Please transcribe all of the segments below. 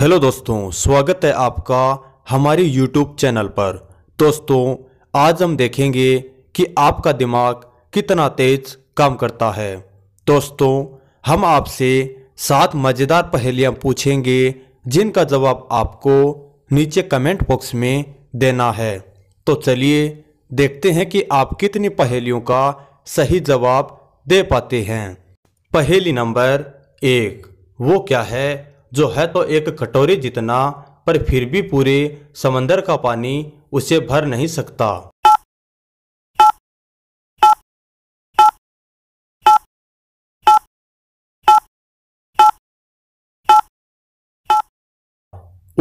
hello दोस्तों स्वागत है आपका हमारे यूट्यूब चैनल पर दोस्तों आज हम देखेंगे कि आपका दिमाग कितना तेज काम करता है दोस्तों हम आपसे सात मज़ेदार पहेलियाँ पूछेंगे जिनका जवाब आपको नीचे कमेंट बॉक्स में देना है तो चलिए देखते हैं कि आप कितनी पहेलियों का सही जवाब दे पाते हैं पहेली नंबर एक वो क्या है जो है तो एक कटोरी जितना पर फिर भी पूरे समंदर का पानी उसे भर नहीं सकता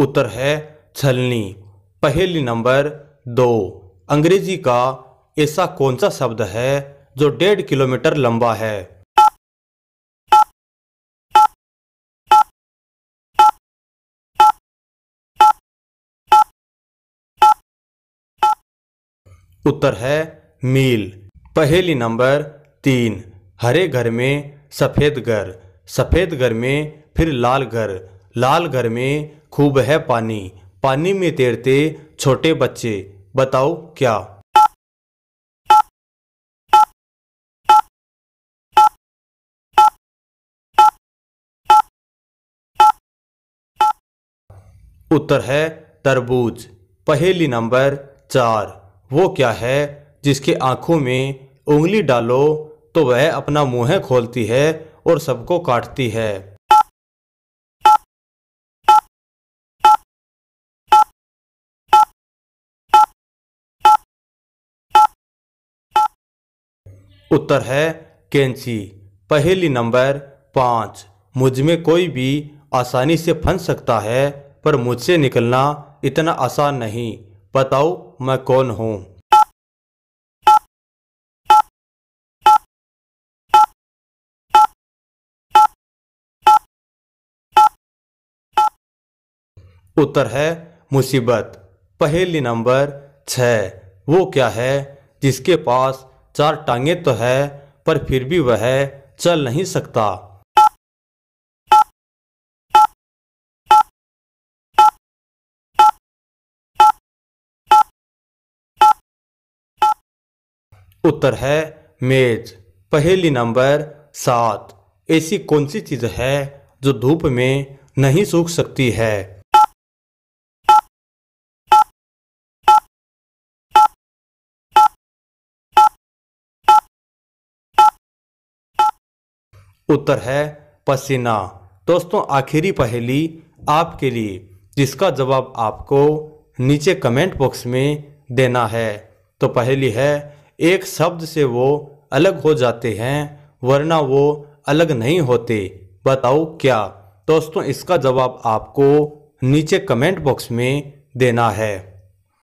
उत्तर है छलनी पहली नंबर दो अंग्रेजी का ऐसा कौन सा शब्द है जो डेढ़ किलोमीटर लंबा है उत्तर है मील पहेली नंबर तीन हरे घर में सफ़ेद घर सफ़ेद घर में फिर लाल घर लाल घर में खूब है पानी पानी में तैरते छोटे बच्चे बताओ क्या उत्तर है तरबूज पहेली नंबर चार वो क्या है जिसके आंखों में उंगली डालो तो वह अपना मुंह खोलती है और सबको काटती है उत्तर है कैंची पहली नंबर पांच मुझ में कोई भी आसानी से फंस सकता है पर मुझसे निकलना इतना आसान नहीं बताओ मैं कौन हूं उत्तर है मुसीबत पहली नंबर छ वो क्या है जिसके पास चार टांगे तो है पर फिर भी वह चल नहीं सकता उत्तर है मेज पहेली नंबर सात ऐसी कौन सी चीज है जो धूप में नहीं सूख सकती है उत्तर है पसीना दोस्तों आखिरी पहेली आपके लिए जिसका जवाब आपको नीचे कमेंट बॉक्स में देना है तो पहेली है एक शब्द से वो अलग हो जाते हैं वरना वो अलग नहीं होते बताओ क्या दोस्तों इसका जवाब आपको नीचे कमेंट बॉक्स में देना है